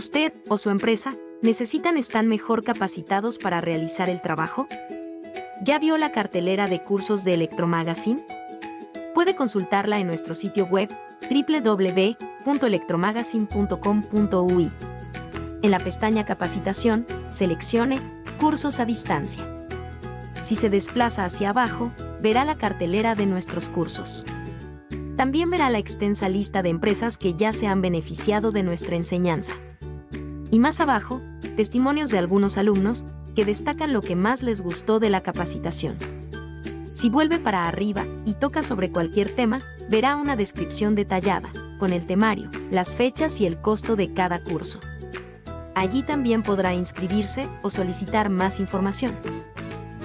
¿Usted o su empresa necesitan estar mejor capacitados para realizar el trabajo? ¿Ya vio la cartelera de cursos de Electromagazine? Puede consultarla en nuestro sitio web www.electromagazine.com.ui. En la pestaña Capacitación, seleccione Cursos a distancia. Si se desplaza hacia abajo, verá la cartelera de nuestros cursos. También verá la extensa lista de empresas que ya se han beneficiado de nuestra enseñanza. Y más abajo, testimonios de algunos alumnos que destacan lo que más les gustó de la capacitación. Si vuelve para arriba y toca sobre cualquier tema, verá una descripción detallada, con el temario, las fechas y el costo de cada curso. Allí también podrá inscribirse o solicitar más información.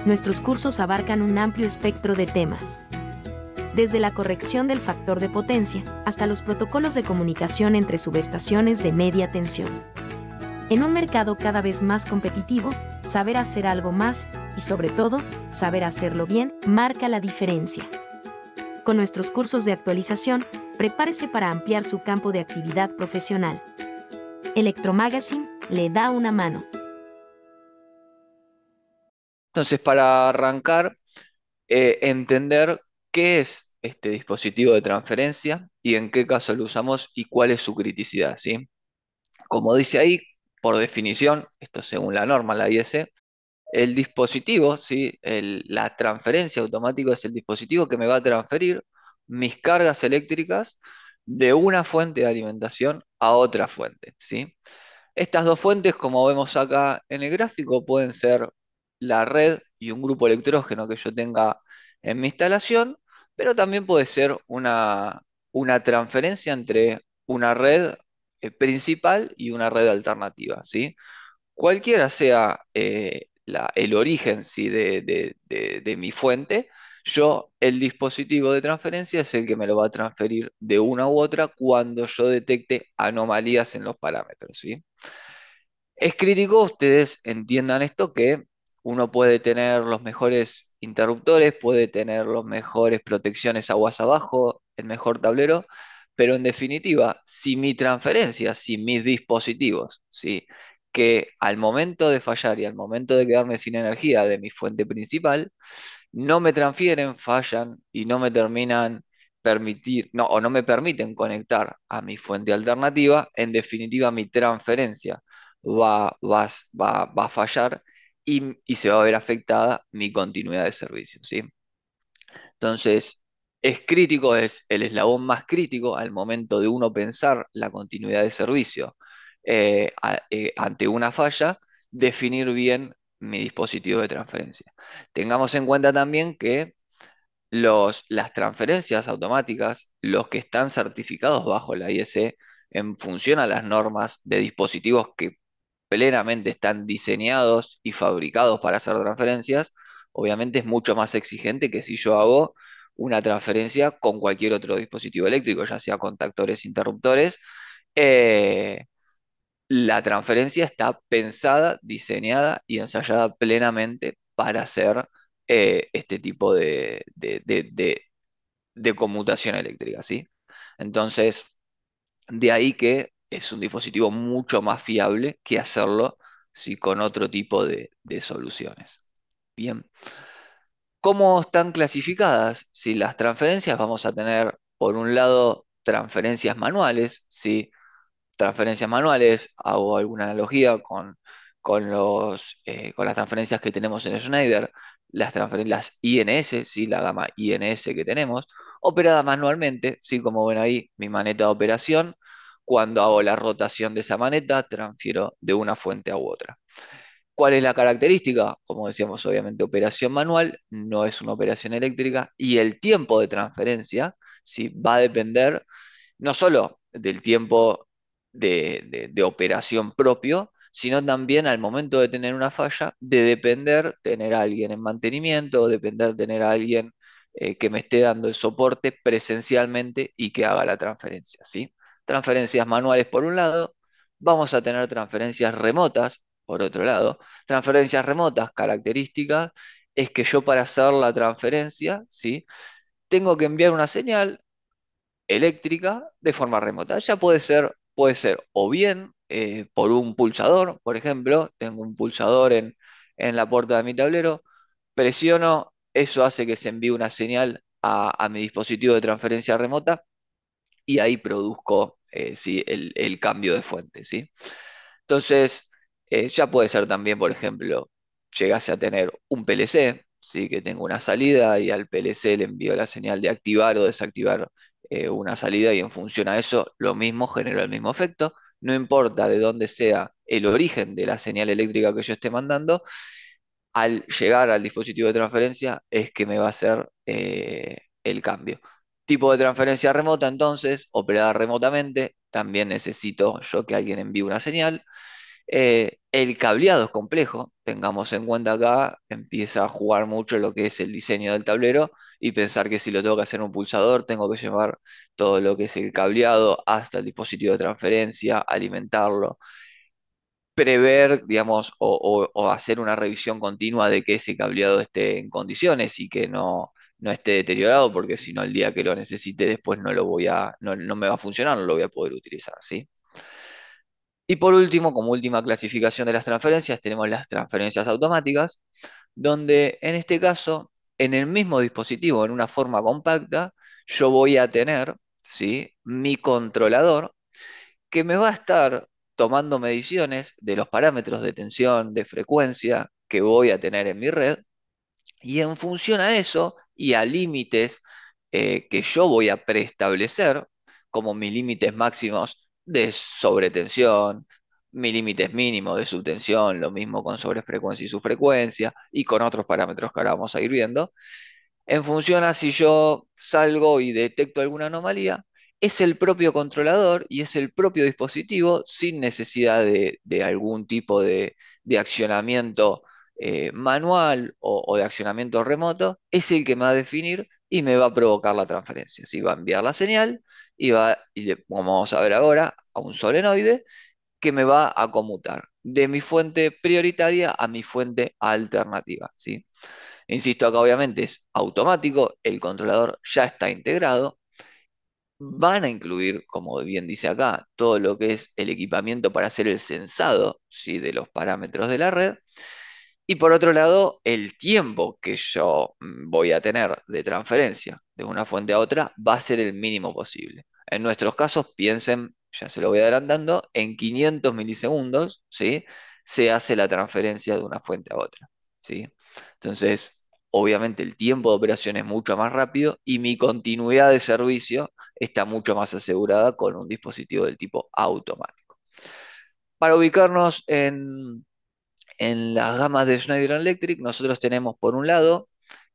Nuestros cursos abarcan un amplio espectro de temas. Desde la corrección del factor de potencia hasta los protocolos de comunicación entre subestaciones de media tensión. En un mercado cada vez más competitivo, saber hacer algo más, y sobre todo, saber hacerlo bien, marca la diferencia. Con nuestros cursos de actualización, prepárese para ampliar su campo de actividad profesional. Electromagazine le da una mano. Entonces, para arrancar, eh, entender qué es este dispositivo de transferencia y en qué caso lo usamos y cuál es su criticidad, ¿sí? Como dice ahí, por definición, esto según la norma, la IEC, el dispositivo, ¿sí? la transferencia automática es el dispositivo que me va a transferir mis cargas eléctricas de una fuente de alimentación a otra fuente. ¿sí? Estas dos fuentes, como vemos acá en el gráfico, pueden ser la red y un grupo electrógeno que yo tenga en mi instalación, pero también puede ser una, una transferencia entre una red eh, principal y una red alternativa, ¿sí? Cualquiera sea eh, el origen ¿sí? de, mi fuente, yo, el dispositivo de transferencia es el que me lo va a transferir de una u otra cuando yo detecte anomalías en los parámetros, Es crítico, ustedes entiendan esto, que uno puede tener los mejores interruptores, puede tener las mejores protecciones aguas abajo, el mejor tablero, pero en definitiva, si mi transferencia, si mis dispositivos, ¿sí? que al momento de fallar y al momento de quedarme sin energía de mi fuente principal, no me transfieren, fallan y no me terminan permitir, no, o no me permiten conectar a mi fuente alternativa, en definitiva mi transferencia va, va, a fallar y, se va a ver afectada mi continuidad de servicio. ¿sí? Entonces, es crítico, es el eslabón más crítico al momento de uno pensar la continuidad de servicio. Eh, eh, ante una falla, definir bien mi dispositivo de transferencia. Tengamos en cuenta también que los, las transferencias automáticas, los que están certificados bajo la ISE en función a las normas de dispositivos que plenamente están diseñados y fabricados para hacer transferencias, obviamente es mucho más exigente que si yo hago una transferencia con cualquier otro dispositivo eléctrico, ya sea contactores, interruptores. Eh, la transferencia está pensada, diseñada y ensayada plenamente para hacer eh, este tipo de, conmutación eléctrica, ¿sí? Entonces, de ahí que es un dispositivo mucho más fiable que hacerlo si con otro tipo de soluciones. Bien. ¿Cómo están clasificadas? Si las transferencias vamos a tener, por un lado, transferencias manuales, si transferencias manuales, hago alguna analogía con, eh, con, las transferencias que tenemos en Schneider, las, las INS, la gama INS que tenemos, operada manualmente, si como ven ahí, mi maneta de operación, cuando hago la rotación de esa maneta, transfiero de una fuente a otra. ¿Cuál es la característica? Como decíamos, obviamente, operación manual, no es una operación eléctrica, y el tiempo de transferencia ¿sí? va a depender no solo del tiempo de, operación propio, sino también al momento de tener una falla, de depender tener a alguien en mantenimiento, depender tener a alguien eh, que me esté dando el soporte presencialmente y que haga la transferencia. ¿sí? Transferencias manuales por un lado, vamos a tener transferencias remotas, por otro lado. Transferencias remotas, características, es que yo para hacer la transferencia, ¿sí? Tengo que enviar una señal eléctrica de forma remota. Ya puede ser, puede ser o bien eh, por un pulsador, por ejemplo, tengo un pulsador en, la puerta de mi tablero, presiono, eso hace que se envíe una señal a, mi dispositivo de transferencia remota y ahí produzco eh, ¿sí? el, cambio de fuente. ¿sí? Entonces, eh, ya puede ser también, por ejemplo, llegase a tener un PLC, ¿sí? que tengo una salida y al PLC le envío la señal de activar o desactivar eh, una salida y en función a eso lo mismo genera el mismo efecto. No importa de dónde sea el origen de la señal eléctrica que yo esté mandando, al llegar al dispositivo de transferencia es que me va a hacer eh, el cambio. Tipo de transferencia remota, entonces, operada remotamente, también necesito yo que alguien envíe una señal eh, el cableado es complejo, tengamos en cuenta acá, empieza a jugar mucho lo que es el diseño del tablero y pensar que si lo tengo que hacer un pulsador, tengo que llevar todo lo que es el cableado hasta el dispositivo de transferencia, alimentarlo, prever, digamos, o, hacer una revisión continua de que ese cableado esté en condiciones y que no, no esté deteriorado, porque si no, el día que lo necesite después no lo voy a, no me va a funcionar, no lo voy a poder utilizar, ¿sí? Y por último, como última clasificación de las transferencias, tenemos las transferencias automáticas, donde en este caso, en el mismo dispositivo, en una forma compacta, yo voy a tener ¿sí? mi controlador que me va a estar tomando mediciones de los parámetros de tensión, de frecuencia que voy a tener en mi red, y en función a eso y a límites eh, que yo voy a preestablecer, como mis límites máximos de sobretensión, mi límite es mínimo de subtensión, lo mismo con sobrefrecuencia y subfrecuencia, y con otros parámetros que ahora vamos a ir viendo. En función a si yo salgo y detecto alguna anomalía, es el propio controlador y es el propio dispositivo sin necesidad de, algún tipo de, accionamiento eh, manual o, o de accionamiento remoto, es el que me va a definir y me va a provocar la transferencia. Si va a enviar la señal, y, va, vamos a ver ahora, a un solenoide que me va a conmutar de mi fuente prioritaria a mi fuente alternativa. ¿sí? Insisto, acá obviamente es automático, el controlador ya está integrado, van a incluir, como bien dice acá, todo lo que es el equipamiento para hacer el sensado ¿sí? de los parámetros de la red. Y por otro lado, el tiempo que yo mm, voy a tener de transferencia de una fuente a otra va a ser el mínimo posible. En nuestros casos, piensen, ya se lo voy adelantando, en 500 milisegundos, ¿sí? Se hace la transferencia de una fuente a otra, ¿sí? Entonces, obviamente el tiempo de operación es mucho más rápido y mi continuidad de servicio está mucho más asegurada con un dispositivo del tipo automático. Para ubicarnos en, en las gamas de Schneider Electric, nosotros tenemos por un lado,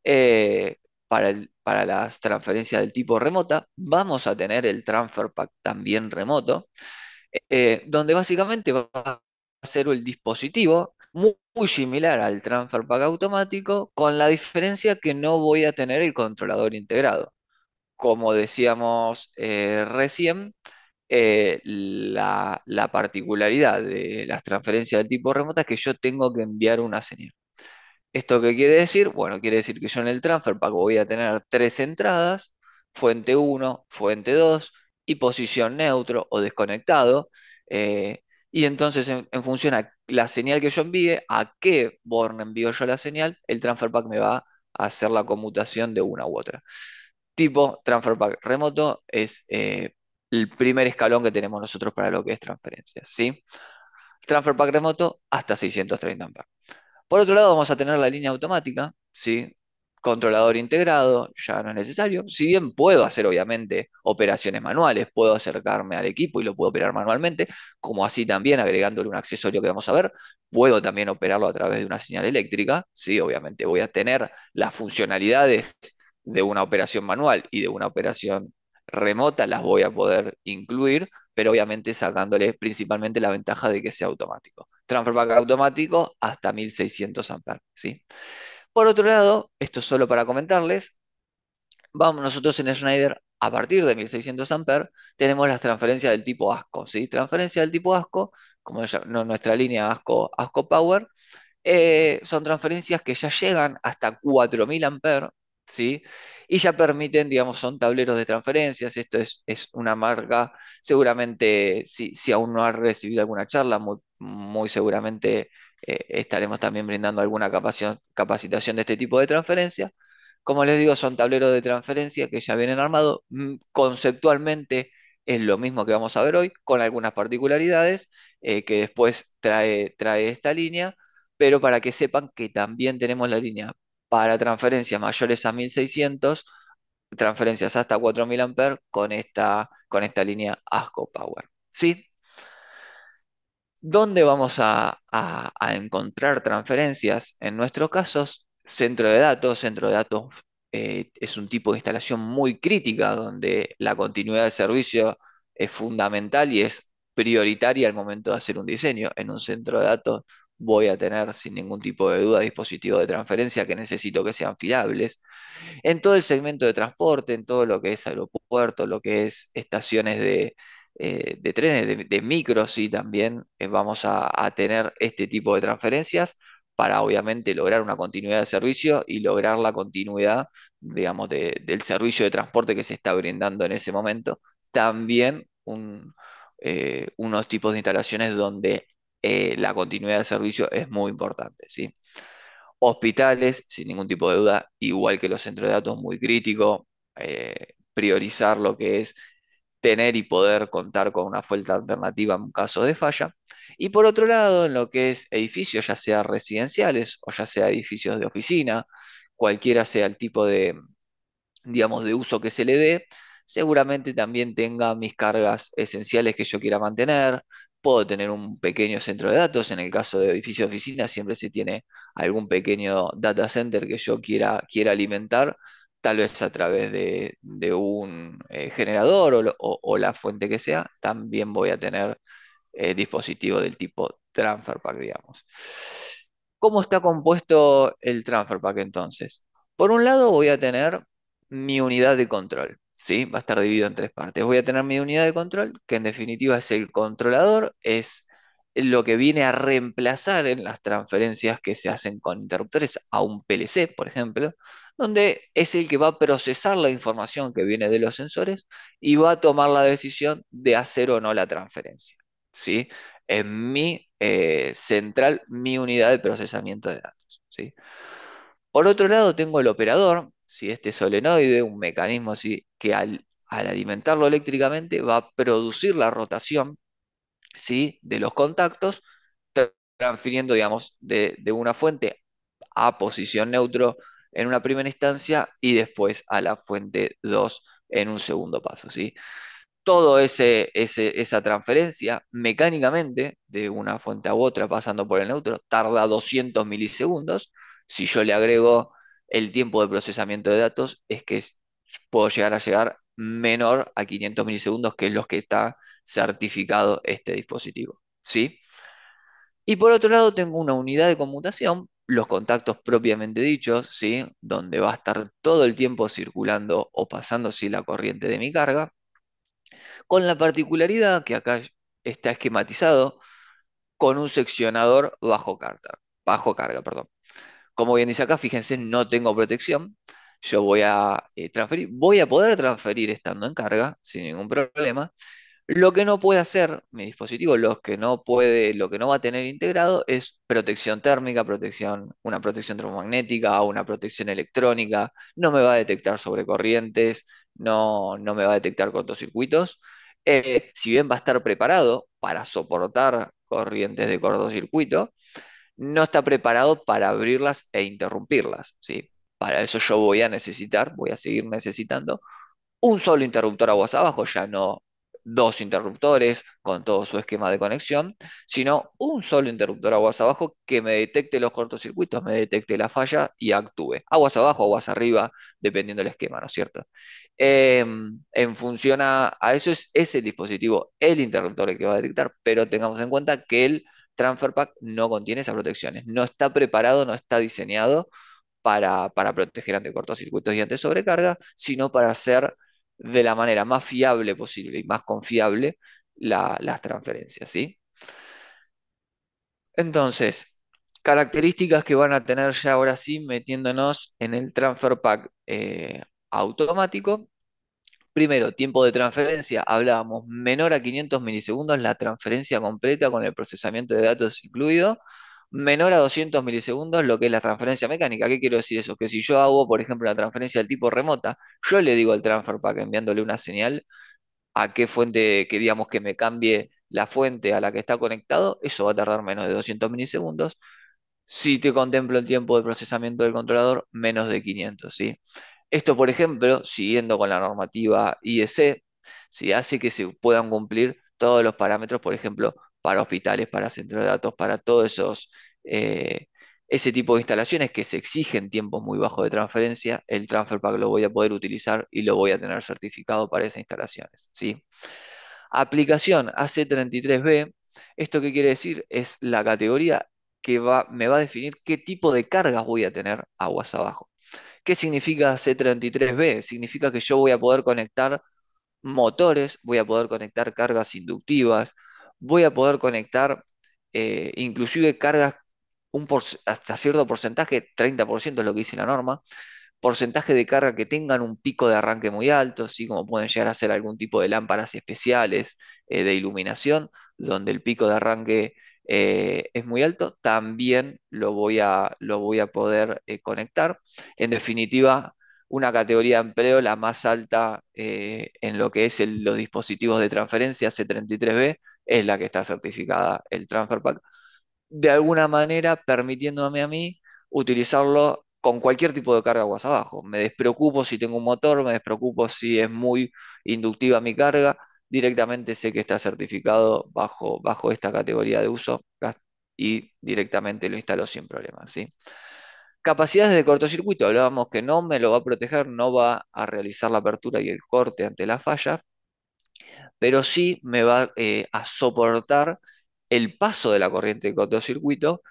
eh, para el para las transferencias del tipo remota, vamos a tener el Transfer Pack también remoto, eh, donde básicamente va a ser el dispositivo muy, similar al Transfer Pack automático, con la diferencia que no voy a tener el controlador integrado. Como decíamos eh, recién, eh, la, la, particularidad de las transferencias del tipo remota es que yo tengo que enviar una señal. ¿Esto qué quiere decir? Bueno, quiere decir que yo en el transfer pack voy a tener tres entradas, fuente 1, fuente 2 y posición neutro o desconectado. Eh, y entonces en, función a la señal que yo envíe, a qué borne envío yo la señal, el transfer pack me va a hacer la conmutación de una u otra. Tipo transfer pack remoto es eh, el primer escalón que tenemos nosotros para lo que es transferencias. ¿sí? Transfer pack remoto hasta 630 amperes. Por otro lado, vamos a tener la línea automática, ¿sí? controlador integrado, ya no es necesario. Si bien puedo hacer, obviamente, operaciones manuales, puedo acercarme al equipo y lo puedo operar manualmente, como así también agregándole un accesorio que vamos a ver, puedo también operarlo a través de una señal eléctrica. Sí, obviamente voy a tener las funcionalidades de una operación manual y de una operación remota, las voy a poder incluir, pero obviamente sacándole principalmente la ventaja de que sea automático transfer automático hasta 1600 amperes. ¿sí? Por otro lado, esto es solo para comentarles, vamos nosotros en Schneider a partir de 1600 amperes tenemos las transferencias del tipo ASCO. ¿sí? Transferencia del tipo ASCO, como nuestra línea ASCO, ASCO Power, eh, son transferencias que ya llegan hasta 4000 amperes. ¿Sí? Y ya permiten, digamos, son tableros de transferencias. Esto es, una marca, seguramente, si, si, aún no ha recibido alguna charla, muy, muy seguramente eh, estaremos también brindando alguna capacitación de este tipo de transferencia. Como les digo, son tableros de transferencia que ya vienen armados. Mm, conceptualmente es lo mismo que vamos a ver hoy, con algunas particularidades eh, que después trae, trae esta línea, pero para que sepan que también tenemos la línea para transferencias mayores a 1600, transferencias hasta 4000 amperes con esta, con esta línea ASCO Power. ¿Dónde vamos a, encontrar transferencias? En nuestros casos, centro de datos, centro de datos eh, es un tipo de instalación muy crítica donde la continuidad del servicio es fundamental y es prioritaria al momento de hacer un diseño. En un centro de datos voy a tener sin ningún tipo de duda dispositivos de transferencia que necesito que sean fiables. En todo el segmento de transporte, en todo lo que es aeropuerto, lo que es estaciones de, eh, de trenes, de, micros, y también eh, vamos a, tener este tipo de transferencias para obviamente lograr una continuidad de servicio y lograr la continuidad, digamos, del servicio de transporte que se está brindando en ese momento. También eh, unos tipos de instalaciones donde la continuidad de servicio es muy importante, ¿sí? Hospitales, sin ningún tipo de duda, igual que los centros de datos, muy crítico priorizar lo que es tener y poder contar con una fuente alternativa en caso de falla. Y por otro lado, en lo que es edificios, ya sea residenciales o ya sea edificios de oficina, cualquiera sea el tipo de, de uso que se le dé, seguramente también tenga mis cargas esenciales que yo quiera mantener. Puedo tener un pequeño centro de datos, en el caso de edificio de oficina siempre se tiene algún pequeño data center que yo quiera, quiera alimentar tal vez a través de, un eh, generador o, la fuente que sea, también voy a tener eh, dispositivos del tipo transfer pack, digamos. ¿Cómo está compuesto el transfer pack entonces? Por un lado voy a tener mi unidad de control, ¿sí? Va a estar dividido en tres partes. Voy a tener mi unidad de control, que en definitiva es el controlador, es lo que viene a reemplazar en las transferencias que se hacen con interruptores a un PLC, por ejemplo, donde es el que va a procesar la información que viene de los sensores y va a tomar la decisión de hacer o no la transferencia. ¿sí? En mi eh, central, mi unidad de procesamiento de datos. ¿sí? Por otro lado, tengo el operador, si este solenoide, un mecanismo que al, alimentarlo eléctricamente va a producir la rotación ¿sí? de los contactos, transfiriendo, digamos, de, de una fuente a posición neutro en una primera instancia y después a la fuente 2 en un segundo paso, ¿sí? Todo ese, esa transferencia mecánicamente de una fuente a otra pasando por el neutro tarda 200 milisegundos. Si yo le agrego el tiempo de procesamiento de datos, es que puedo llegar a llegar menor a 500 milisegundos, que es lo que está certificado este dispositivo. ¿sí? Y por otro lado tengo una unidad de conmutación los contactos propiamente dichos, ¿sí? donde va a estar todo el tiempo circulando o pasando la corriente de mi carga, con la particularidad que acá está esquematizado con un seccionador bajo carga. Bajo carga perdón. Como bien dice acá, fíjense, no tengo protección. Yo voy a eh, transferir, voy a poder transferir estando en carga sin ningún problema. Lo que no puede hacer mi dispositivo, lo que no puede, lo que no va a tener integrado es protección térmica, protección, una protección o una protección electrónica, no me va a detectar sobrecorrientes, no, no me va a detectar cortocircuitos. Eh, si bien va a estar preparado para soportar corrientes de cortocircuito, no está preparado para abrirlas e interrumpirlas. ¿sí? Para eso yo voy a necesitar, voy a seguir necesitando un solo interruptor aguas abajo, ya no dos interruptores con todo su esquema de conexión, sino un solo interruptor aguas abajo que me detecte los cortocircuitos, me detecte la falla y actúe. Aguas abajo, aguas arriba, dependiendo del esquema, ¿no es cierto? Em, en función a, eso es ese dispositivo, el interruptor el que va a detectar, pero tengamos en cuenta que el transfer pack no contiene esas protecciones, no está preparado, no está diseñado para, para proteger ante cortocircuitos y ante sobrecarga, sino para hacer de la manera más fiable posible y más confiable las transferencias. ¿sí? Entonces, características que van a tener ya ahora sí metiéndonos en el transfer pack eh, automático. Primero, tiempo de transferencia. Hablábamos menor a 500 milisegundos la transferencia completa con el procesamiento de datos incluido menor a 200 milisegundos lo que es la transferencia mecánica. ¿Qué quiero decir eso? Que si yo hago, por ejemplo, una transferencia del tipo remota, yo le digo al transfer pack enviándole una señal a qué fuente, que digamos que me cambie la fuente a la que está conectado, eso va a tardar menos de 200 milisegundos. Si te contemplo el tiempo de procesamiento del controlador, menos de 500, ¿sí? Esto, por ejemplo, siguiendo con la normativa IEC, hace que se puedan cumplir todos los parámetros, por ejemplo, para hospitales, para centros de datos, para todos esos, eh, ese tipo de instalaciones que se exigen tiempos muy bajos de transferencia, el transfer pack lo voy a poder utilizar y lo voy a tener certificado para esas instalaciones. ¿sí? Aplicación AC33B, esto que quiere decir es la categoría que va, me va a definir qué tipo de cargas voy a tener aguas abajo. ¿Qué significa C33B? Significa que yo voy a poder conectar motores, voy a poder conectar cargas inductivas, voy a poder conectar eh, inclusive cargas hasta cierto porcentaje, 30% es lo que dice la norma, porcentaje de carga que tengan un pico de arranque muy alto, así como pueden llegar a ser algún tipo de lámparas especiales eh, de iluminación, donde el pico de arranque eh, es muy alto, también lo voy a, lo voy a poder conectar. En definitiva, una categoría de empleo la más alta en lo que es los dispositivos de transferencia C33B, es la que está certificada, el Transfer Pack, de alguna manera permitiéndome a mí utilizarlo con cualquier tipo de carga aguas abajo. Me despreocupo si tengo un motor, me despreocupo si es muy inductiva mi carga, directamente sé que está certificado bajo, bajo esta categoría de uso y directamente lo instalo sin problemas. ¿sí? Capacidades de cortocircuito, hablábamos que no me lo va a proteger, no va a realizar la apertura y el corte ante la falla, pero sí me va eh, a soportar el paso de la corriente de cortocircuito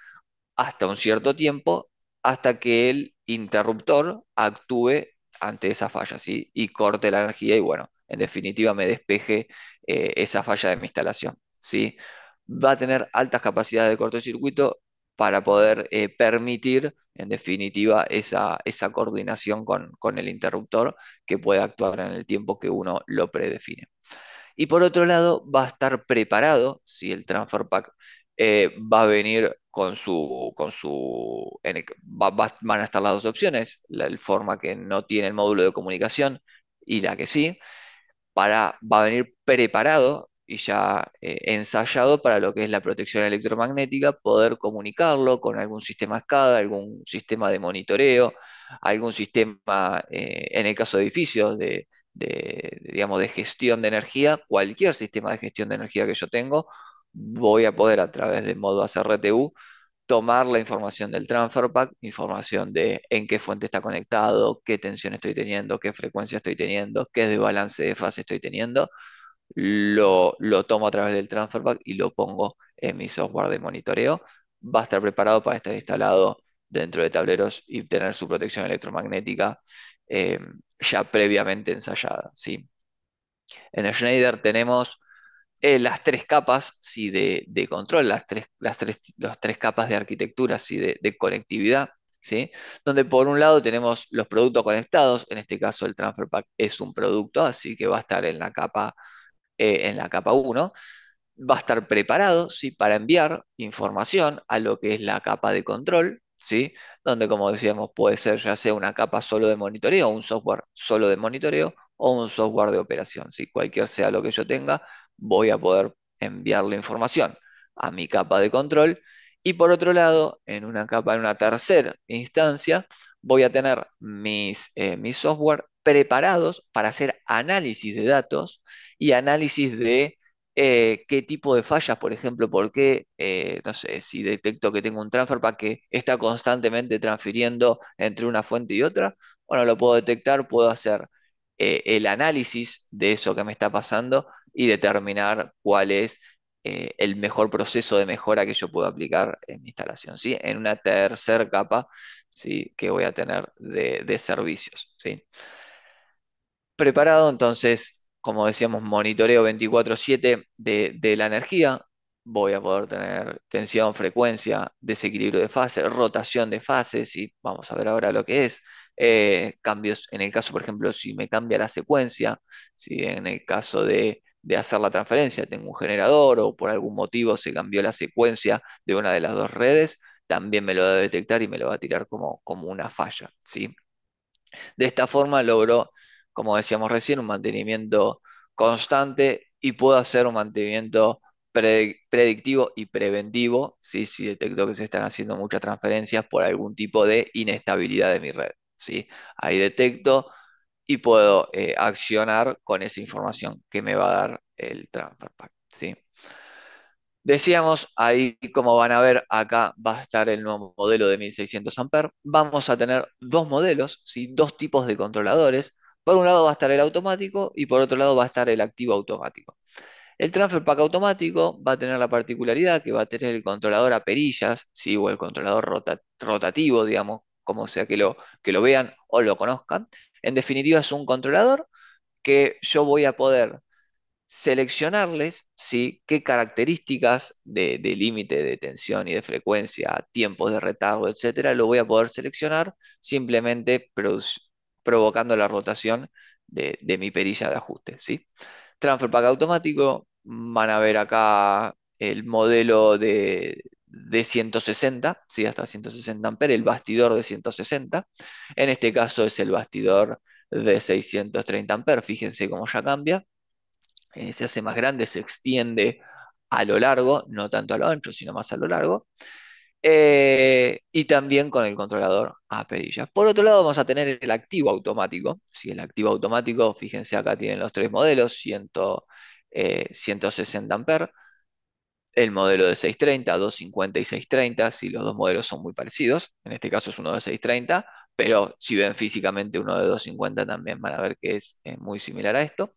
hasta un cierto tiempo, hasta que el interruptor actúe ante esa falla y corte la energía y bueno, en definitiva me despeje eh, esa falla de mi instalación. ¿sí? Va a tener altas capacidades de cortocircuito para poder eh, permitir, en definitiva, esa, coordinación con, con el interruptor que pueda actuar en el tiempo que uno lo predefine. Y por otro lado, va a estar preparado, si el transfer pack eh, va a venir con su, con su van a estar las dos opciones, la forma que no tiene el módulo de comunicación y la que sí, para, va a venir preparado y ya eh, ensayado para lo que es la protección electromagnética, poder comunicarlo con algún sistema SCADA, algún sistema de monitoreo, algún sistema, eh, en el caso de edificios, de, de, digamos, de gestión de energía, cualquier sistema de gestión de energía que yo tengo, voy a poder a través del modo ACRTU tomar la información del transfer pack, información de en qué fuente está conectado, qué tensión estoy teniendo, qué frecuencia estoy teniendo, qué desbalance de fase estoy teniendo, lo, lo tomo a través del transfer pack y lo pongo en mi software de monitoreo. Va a estar preparado para estar instalado dentro de tableros y tener su protección electromagnética eh, ya previamente ensayada. ¿sí? En el Schneider tenemos eh, las tres capas de, control, las tres, las, tres, capas de arquitectura, de, conectividad. ¿Sí? Donde por un lado tenemos los productos conectados, en este caso el Transfer Pack es un producto, así que va a estar en la capa, eh, en la capa 1, va a estar preparado ¿sí? para enviar información a lo que es la capa de control, donde, como decíamos, puede ser ya sea una capa solo de monitoreo, un software solo de monitoreo o un software de operación, Cualquier sea lo que yo tenga, voy a poder enviar la información a mi capa de control. Y por otro lado, en una capa, en una tercera instancia, voy a tener mis, eh, mis software preparados para hacer análisis de datos y análisis de eh, qué tipo de fallas, por ejemplo, por qué, eh, si detecto que tengo un transfer para que está constantemente transfiriendo entre una fuente y otra, bueno, lo puedo detectar, puedo hacer eh, el análisis de eso que me está pasando y determinar cuál es el mejor proceso de mejora que yo puedo aplicar en mi instalación, ¿sí? En una tercera capa, ¿sí? Que voy a tener de, de servicios, ¿sí? Preparado entonces como decíamos, monitoreo 24/7 de, la energía, voy a poder tener tensión, frecuencia, desequilibrio de fase, rotación de fases, y vamos a ver ahora lo que es. Eh, cambios, en el caso, por ejemplo, si me cambia la secuencia, si en el caso de, hacer la transferencia tengo un generador o por algún motivo se cambió la secuencia de una de las dos redes, también me lo va a detectar y me lo va a tirar como, como una falla. ¿sí? De esta forma logro como decíamos recién, un mantenimiento constante y puedo hacer un mantenimiento predictivo y preventivo si detecto que se están haciendo muchas transferencias por algún tipo de inestabilidad de mi red. ¿sí? Ahí detecto y puedo eh, accionar con esa información que me va a dar el transfer pack. ¿sí? Decíamos, ahí como van a ver, acá va a estar el nuevo modelo de 1600 a Vamos a tener dos modelos, dos tipos de controladores. Por un lado va a estar el automático y por otro lado va a estar el activo automático. El transfer pack automático va a tener la particularidad que va a tener el controlador a perillas, o el controlador rotativo, digamos, como sea que lo, que lo vean o lo conozcan. En definitiva, es un controlador que yo voy a poder seleccionarles ¿sí? qué características de, límite de tensión y de frecuencia, tiempos de retardo, etcétera, lo voy a poder seleccionar simplemente provocando la rotación de, mi perilla de ajuste. ¿sí? Transfer pack automático, van a ver acá el modelo de, 160, ¿sí? hasta 160 amperes, el bastidor de 160. En este caso es el bastidor de 630 amperes, fíjense cómo ya cambia. Eh, se hace más grande, se extiende a lo largo, no tanto a lo ancho, sino más a lo largo. Eh, y también con el controlador a perillas. Por otro lado, vamos a tener el activo automático. el activo automático, fíjense acá tienen los tres modelos, 160 eh, amperes, el modelo de 630, 250 y 630, si los dos modelos son muy parecidos, en este caso es uno de 630, pero si ven físicamente uno de 250 también van a ver que es eh, muy similar a esto.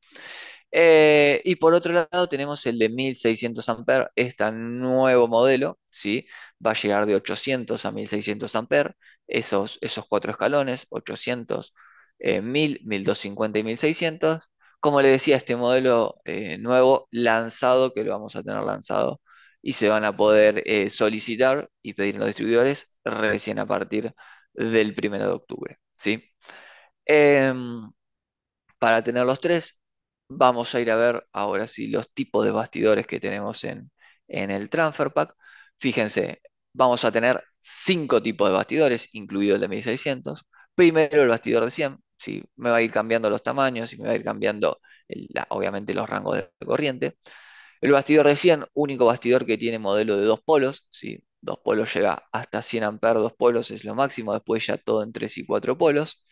y por otro lado tenemos el de 1600 amperes, este nuevo modelo, ¿sí? va a llegar de 800 a 1600 amperes, esos, esos cuatro escalones, 800, 1000, 1250 y 1600. Como le decía, este modelo eh, nuevo lanzado, que lo vamos a tener lanzado y se van a poder eh, solicitar y pedir en los distribuidores recién a partir del 1 de octubre. ¿sí? Em, para tener los tres, vamos a ir a ver ahora sí los tipos de bastidores que tenemos en, en el Transfer Pack. Fíjense, vamos a tener cinco tipos de bastidores, incluido el de 1600. Primero el bastidor de 100, si me va a ir cambiando los tamaños y me va a ir cambiando obviamente los rangos de corriente. El bastidor de 100, único bastidor que tiene modelo de dos polos, si dos polos llega hasta 100 amperes, dos polos es lo máximo, después ya todo en tres y cuatro polos.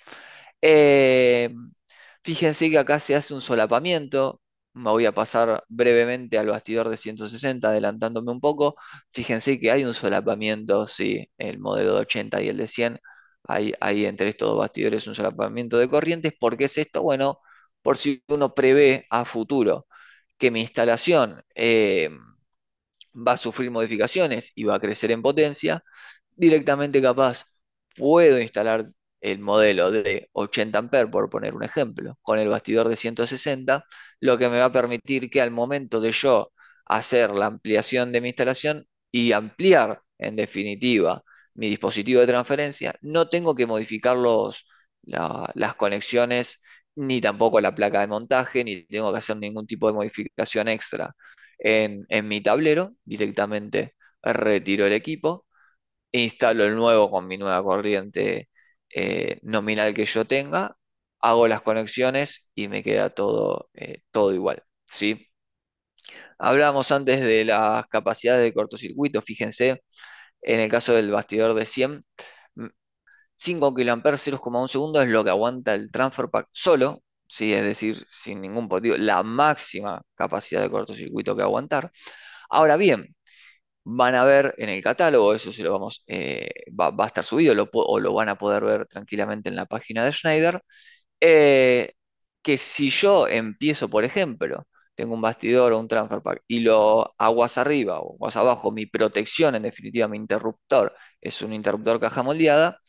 Eh, fíjense que acá se hace un solapamiento, me voy a pasar brevemente al bastidor de 160, adelantándome un poco. Fíjense que hay un solapamiento, sí, el modelo de 80 y el de 100. Hay, entre estos dos bastidores un solapamiento de corrientes. ¿Por qué es esto? Bueno, por si uno prevé a futuro que mi instalación eh, va a sufrir modificaciones y va a crecer en potencia, directamente capaz puedo instalar el modelo de 80 amperes, por poner un ejemplo, con el bastidor de 160, lo que me va a permitir que al momento de yo hacer la ampliación de mi instalación y ampliar, en definitiva, mi dispositivo de transferencia, no tengo que modificar los, las conexiones ni tampoco la placa de montaje, ni tengo que hacer ningún tipo de modificación extra en, en mi tablero, directamente retiro el equipo, instalo el nuevo con mi nueva corriente eh, nominal que yo tenga, hago las conexiones y me queda todo, eh, todo igual. ¿sí? Hablábamos antes de las capacidades de cortocircuito, fíjense, en el caso del bastidor de 100, 5 kA 0,1 segundo es lo que aguanta el transfer pack solo, es decir, sin ningún motivo, la máxima capacidad de cortocircuito que aguantar. Ahora bien, van a ver en el catálogo, eso se lo vamos, eh, va, a estar subido o lo van a poder ver tranquilamente en la página de Schneider, eh, que si yo empiezo, por ejemplo, tengo un bastidor o un transfer pack y lo aguas arriba o aguas abajo, mi protección, en definitiva, mi interruptor es un interruptor caja moldeada,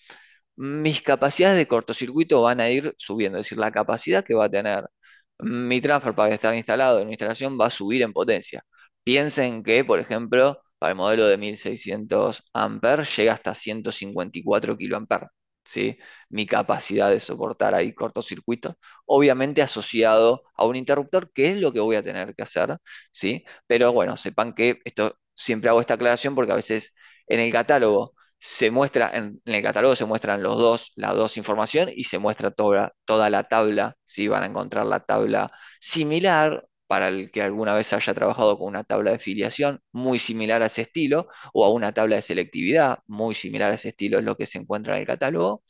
mis capacidades de cortocircuito van a ir subiendo, es decir, la capacidad que va a tener mi transfer pack de estar instalado en mi instalación va a subir en potencia. Piensen que, por ejemplo, para el modelo de 1600 amperes llega hasta 154 kiloamperes. ¿sí? Mi capacidad de soportar ahí cortocircuito, obviamente asociado a un interruptor, que es lo que voy a tener que hacer. ¿sí? Pero bueno, sepan que esto siempre hago esta aclaración porque a veces en el catálogo se muestra, en, el catálogo se muestran los dos, la dos información y se muestra toda, toda la tabla, si van a encontrar la tabla similar para el que alguna vez haya trabajado con una tabla de filiación muy similar a ese estilo, o a una tabla de selectividad muy similar a ese estilo, es lo que se encuentra en el catálogo,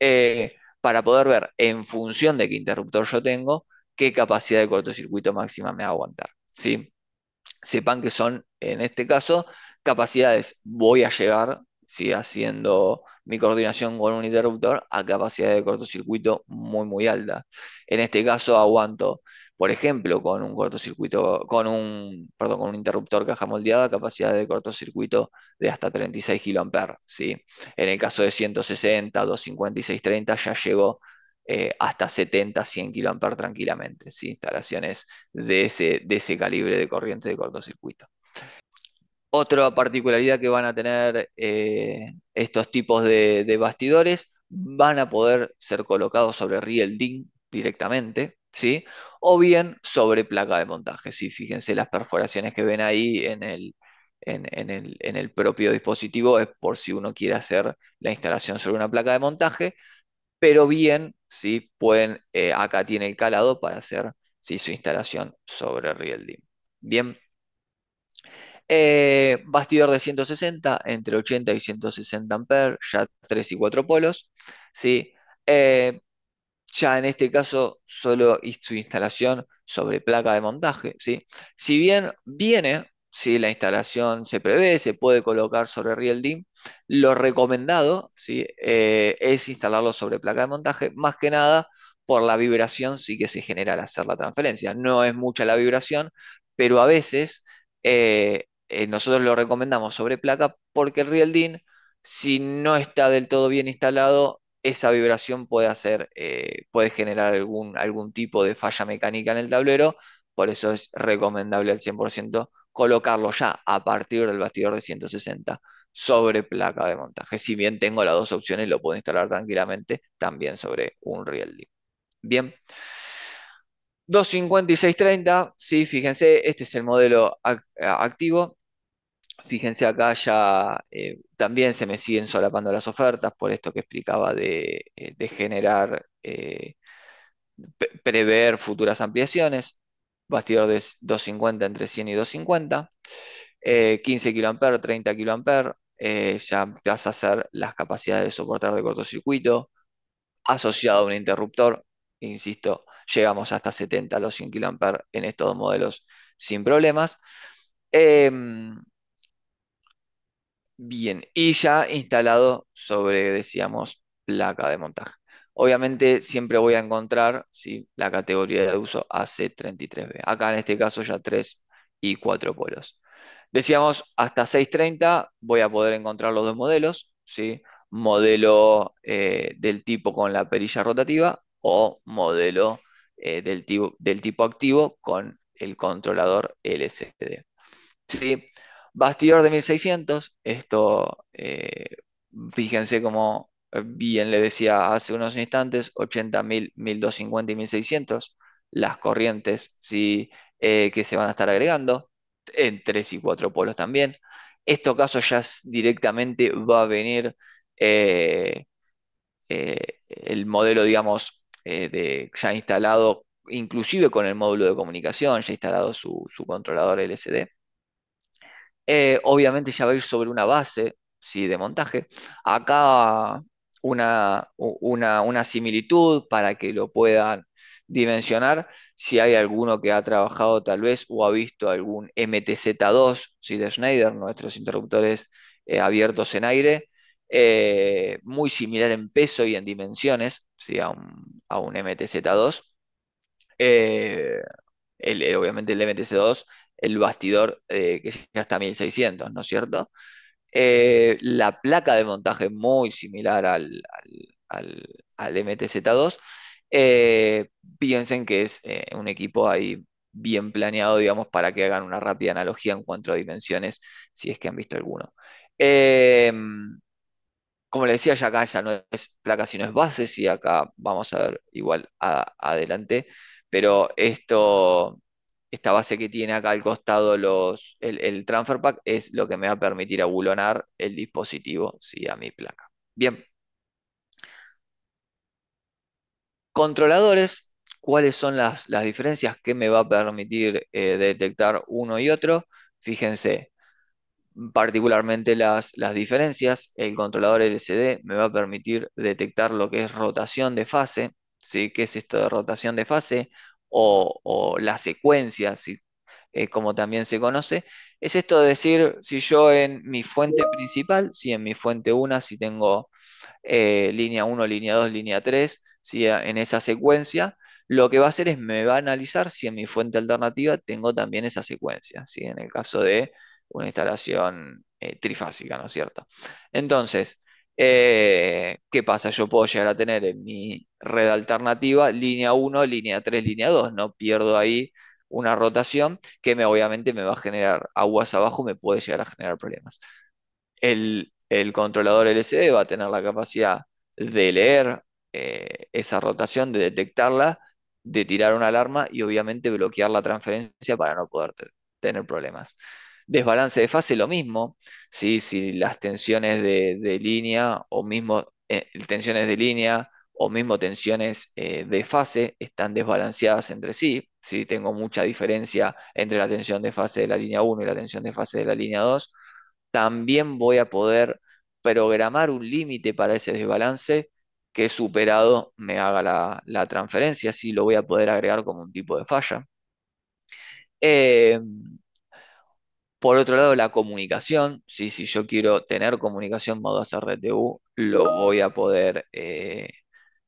eh, para poder ver en función de qué interruptor yo tengo, qué capacidad de cortocircuito máxima me va a aguantar. Sepan que son, en este caso, capacidades, voy a llegar, haciendo mi coordinación con un interruptor, a capacidad de cortocircuito muy, muy alta. En este caso, aguanto por ejemplo, con un cortocircuito, con un, perdón, con un interruptor caja moldeada, capacidad de cortocircuito de hasta 36 kA, En el caso de 160, 250 y 630 ya llegó eh, hasta 70, 100 kA tranquilamente, ¿sí? Instalaciones de ese, de ese calibre de corriente de cortocircuito. Otra particularidad que van a tener eh, estos tipos de, bastidores, van a poder ser colocados sobre DIN directamente, ¿sí? O bien sobre placa de montaje, ¿sí? Fíjense las perforaciones que ven ahí en el, en, el, propio dispositivo, es por si uno quiere hacer la instalación sobre una placa de montaje, pero bien, Pueden, eh, acá tiene el calado para hacer, Su instalación sobre RealDim Bien. Eh, bastidor de 160, entre 80 y 160 amperes, ya 3 y 4 polos. ¿sí? Eh, ya en este caso solo su instalación sobre placa de montaje. Si bien viene, si la instalación se prevé, se puede colocar sobre riel lo recomendado ¿sí? Eh, es instalarlo sobre placa de montaje, más que nada por la vibración sí que se genera al hacer la transferencia. No es mucha la vibración, pero a veces eh, eh, nosotros lo recomendamos sobre placa porque el riel si no está del todo bien instalado, esa vibración puede hacer, eh, puede generar algún, algún tipo de falla mecánica en el tablero, por eso es recomendable al 100% colocarlo ya a partir del bastidor de 160 sobre placa de montaje. Si bien tengo las dos opciones, lo puedo instalar tranquilamente también sobre un riel. Bien. 25630, sí, fíjense, este es el modelo activo. Fíjense acá ya eh, también se me siguen solapando las ofertas por esto que explicaba de, eh, generar, eh, prever futuras ampliaciones. Bastidor de 250 entre 100 y 250. 15 kA, 30 kA. ya vas a hacer las capacidades de soportar de cortocircuito. Asociado a un interruptor, insisto, llegamos hasta 70 a los 100 kA en estos modelos sin problemas. Em, Bien, y ya instalado sobre, decíamos, placa de montaje. Obviamente siempre voy a encontrar la categoría de uso AC33B. Acá en este caso ya 3 y 4 polos. Decíamos, hasta 630 voy a poder encontrar los dos modelos, ¿sí? modelo eh, del tipo con la perilla rotativa o modelo eh, del, tipo, del tipo activo con el controlador LCD. ¿sí? Bastidor de 1600, esto, eh, fíjense como eh, bien le decía hace unos instantes, 80.000, 1250 y 1600, las corrientes sí, eh, que se van a estar agregando, en tres y cuatro polos también. en Estos caso ya directamente va a venir el modelo, digamos, de, ya instalado, inclusive con el módulo de comunicación, ya instalado su, su controlador LCD. Eh, obviamente ya va a ir sobre una base, si de montaje. Acá una, similitud para que lo puedan dimensionar. Si hay alguno que ha trabajado tal vez o ha visto algún MTZ2, de Schneider, nuestros interruptores eh, abiertos en aire, eh, muy similar en peso y en dimensiones a, un, MTZ2. obviamente el MTZ2 el bastidor eh, que llega hasta 1600, ¿no es cierto? Eh, la placa de montaje muy similar al, al, MTZ2. Eh, piensen que es un equipo ahí bien planeado, digamos, para que hagan una rápida analogía en cuanto a dimensiones, si es que han visto alguno. Em, como le decía, ya acá ya no es placa, sino es base, y acá vamos a ver igual adelante, pero esto esta base que tiene acá al costado el, transfer pack es lo que me va a permitir abulonar el dispositivo si a mi placa. Bien. Controladores, ¿cuáles son las, diferencias que me va a permitir eh, detectar uno y otro? Fíjense, particularmente las, diferencias, el controlador LCD me va a permitir detectar lo que es rotación de fase, ¿sí? ¿Qué es esto de rotación de fase? o, la secuencia, eh, como también se conoce, es esto de decir, si yo en mi fuente principal, si en mi fuente 1, si tengo eh, línea 1, línea 2, línea 3, si en esa secuencia, lo que va a hacer es me va a analizar si en mi fuente alternativa tengo también esa secuencia, Si en el caso de una instalación eh, trifásica, ¿no es cierto? Entonces, eh, ¿Qué pasa? Yo puedo llegar a tener en mi red alternativa línea 1, línea 3, línea 2. No pierdo ahí una rotación que obviamente me va a generar aguas abajo, me puede llegar a generar problemas. El, controlador LCD va a tener la capacidad de leer eh, esa rotación, de detectarla, de tirar una alarma y obviamente bloquear la transferencia para no poder tener problemas. Desbalance de fase, lo mismo, si las eh, tensiones de, línea o mismo tensiones de eh, línea o mismo tensiones de fase están desbalanceadas entre sí, si tengo mucha diferencia entre la tensión de fase de la línea 1 y la tensión de fase de la línea 2, también voy a poder programar un límite para ese desbalance que superado me haga la, transferencia, si lo voy a poder agregar como un tipo de falla. Eh, por otro lado, la comunicación, ¿sí? si yo quiero tener comunicación modo RTU, lo voy a poder, eh,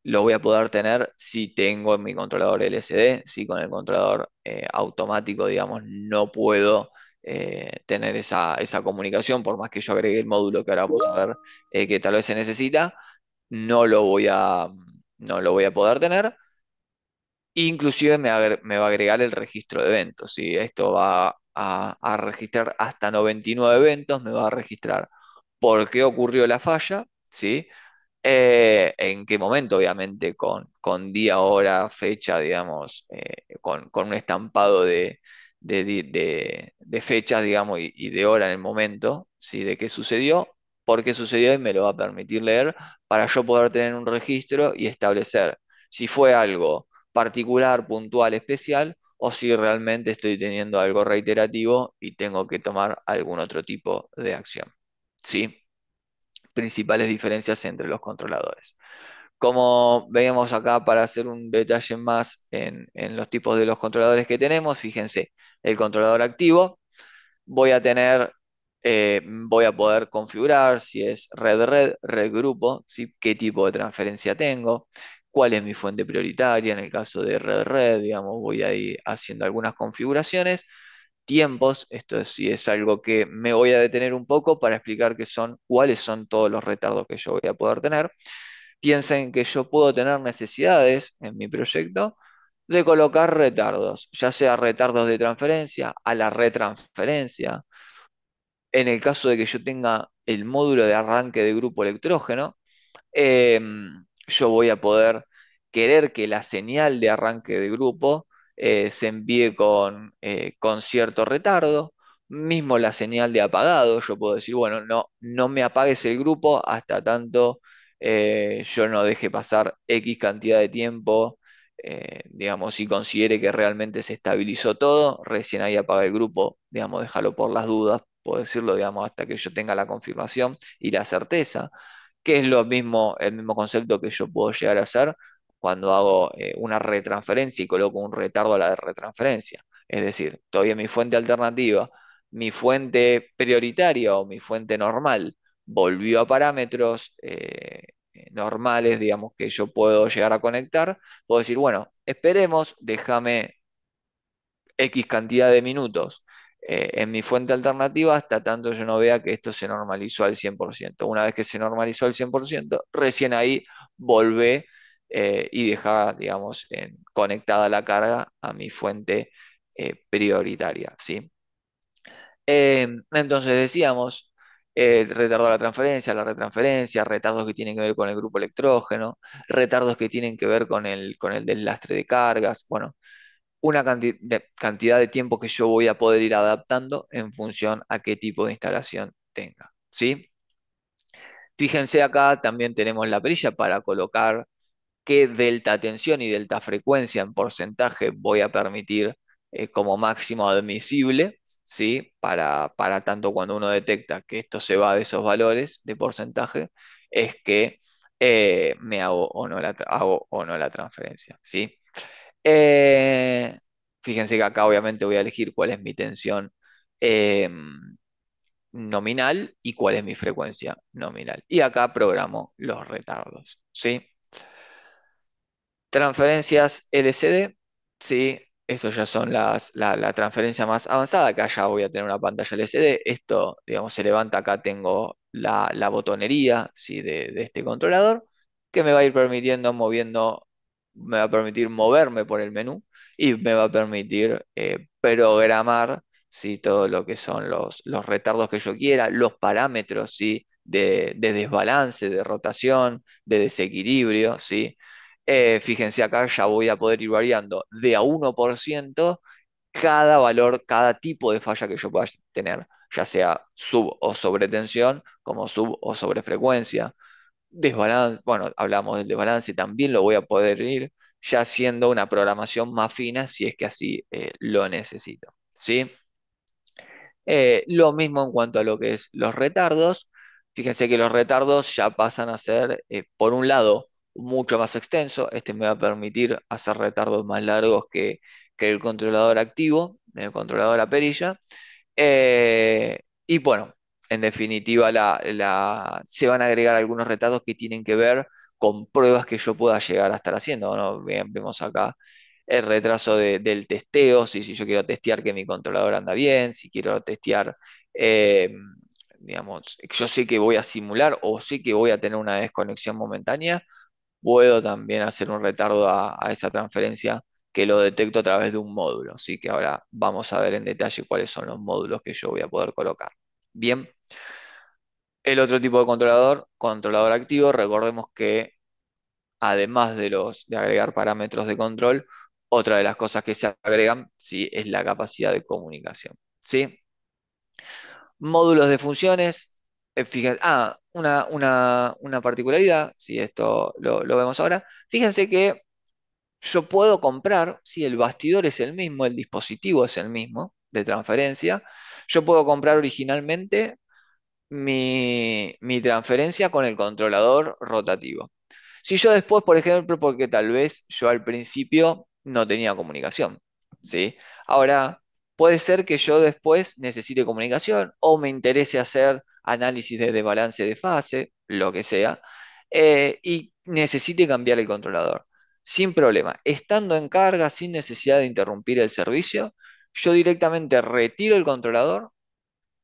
lo voy a poder tener si tengo en mi controlador LCD, si con el controlador eh, automático, digamos, no puedo eh, tener esa, esa, comunicación, por más que yo agregue el módulo que ahora vamos a ver que tal vez se necesita, no lo voy a, no lo voy a poder tener. Inclusive me, va a agregar el registro de eventos, si esto va a, registrar hasta 99 eventos, me va a registrar por qué ocurrió la falla, ¿sí? Eh, en qué momento, obviamente, con, con día, hora, fecha, digamos, eh, con, un estampado de, de, fechas, digamos, y, de hora en el momento, ¿sí? De qué sucedió, por qué sucedió y me lo va a permitir leer para yo poder tener un registro y establecer si fue algo particular, puntual, especial o si realmente estoy teniendo algo reiterativo y tengo que tomar algún otro tipo de acción. ¿Sí? Principales diferencias entre los controladores. Como veíamos acá, para hacer un detalle más en, los tipos de los controladores que tenemos, fíjense, el controlador activo, voy a tener eh, voy a poder configurar si es red red, red grupo, qué tipo de transferencia tengo, cuál es mi fuente prioritaria, en el caso de Red digamos, voy a ir haciendo algunas configuraciones, tiempos, esto sí es algo que me voy a detener un poco para explicar qué son, cuáles son todos los retardos que yo voy a poder tener. Piensen que yo puedo tener necesidades en mi proyecto de colocar retardos, ya sea retardos de transferencia, a la retransferencia, en el caso de que yo tenga el módulo de arranque de grupo electrógeno, em, yo voy a poder querer que la señal de arranque de grupo eh, se envíe con, eh, con, cierto retardo. Mismo la señal de apagado, yo puedo decir, bueno, no, no me apagues el grupo hasta tanto eh, yo no deje pasar X cantidad de tiempo, digamos, si considere que realmente se estabilizó todo, recién ahí apague el grupo, digamos, déjalo por las dudas, puedo decirlo, digamos, hasta que yo tenga la confirmación y la certeza, que es lo mismo, el mismo concepto que yo puedo llegar a hacer cuando hago eh, una retransferencia y coloco un retardo a la retransferencia. Es decir, todavía mi fuente alternativa, mi fuente prioritaria o mi fuente normal volvió a parámetros eh, eh, normales, digamos, que yo puedo llegar a conectar. Puedo decir, bueno, esperemos, déjame X cantidad de minutos en mi fuente alternativa hasta tanto yo no vea que esto se normalizó al 100%. Una vez que se normalizó al 100%, recién ahí volvé eh, y dejaba, digamos, conectada la carga a mi fuente eh, prioritaria, em, entonces decíamos, eh, retardo a la transferencia, la retransferencia, retardos que tienen que ver con el grupo electrógeno, retardos que tienen que ver con el, con el deslastre de cargas, bueno, una cantidad de tiempo que yo voy a poder ir adaptando en función a qué tipo de instalación tenga, Fíjense acá, también tenemos la perilla para colocar qué delta tensión y delta frecuencia en porcentaje voy a permitir eh, como máximo admisible, ¿sí? Para, para tanto cuando uno detecta que esto se va de esos valores de porcentaje, es que eh, me hago o, no la hago o no la transferencia, ¿sí? Eh, fíjense que acá obviamente voy a elegir cuál es mi tensión em, nominal y cuál es mi frecuencia nominal. Y acá programo los retardos, ¿sí? Transferencias LCD, sí, eso ya son las, la, transferencia más avanzada. Acá ya voy a tener una pantalla LCD. Esto, digamos, se levanta. Acá tengo la, botonería ¿sí? de, este controlador que me va a ir permitiendo moviendo, me va a permitir moverme por el menú y me va a permitir eh, programar ¿sí? todo lo que son los, los retardos que yo quiera, los parámetros ¿sí? de, de desbalance, de rotación, de desequilibrio. ¿sí? Eh, fíjense acá, ya voy a poder ir variando de a 1% cada valor, cada tipo de falla que yo pueda tener, ya sea sub o sobre tensión, como sub o sobrefrecuencia. Desbalance, bueno, hablamos del desbalance, también lo voy a poder ir ya haciendo una programación más fina si es que así eh, lo necesito. ¿sí? Eh, lo mismo en cuanto a lo que es los retardos. Fíjense que los retardos ya pasan a ser, por un lado, mucho más extenso. Este me va a permitir hacer retardos más largos que, el controlador activo, el controlador a perilla. Eh, y bueno, en definitiva, se van a agregar algunos retardos que tienen que ver con pruebas que yo pueda llegar a estar haciendo. vemos acá el retraso del testeo, si, si yo quiero testear que mi controlador anda bien, si quiero testear, eh, digamos, yo sé que voy a simular o sé que voy a tener una desconexión momentánea, puedo también hacer un retardo a, esa transferencia que lo detecto a través de un módulo. Así que ahora vamos a ver en detalle cuáles son los módulos que yo voy a poder colocar. Bien. El otro tipo de controlador, controlador activo, recordemos que además de, los, de agregar parámetros de control, otra de las cosas que se agregan sí, es la capacidad de comunicación. ¿sí? Módulos de funciones. Eh, ah, una, particularidad, si esto lo, vemos ahora, fíjense que yo puedo comprar, si el bastidor es el mismo, el dispositivo es el mismo de transferencia, yo puedo comprar originalmente mi, mi transferencia con el controlador rotativo. Si yo después, por ejemplo, porque tal vez yo al principio no tenía comunicación, ¿sí? Ahora, puede ser que yo después necesite comunicación o me interese hacer análisis de desbalance de fase, lo que sea, eh, y necesite cambiar el controlador. Sin problema. Estando en carga, sin necesidad de interrumpir el servicio, yo directamente retiro el controlador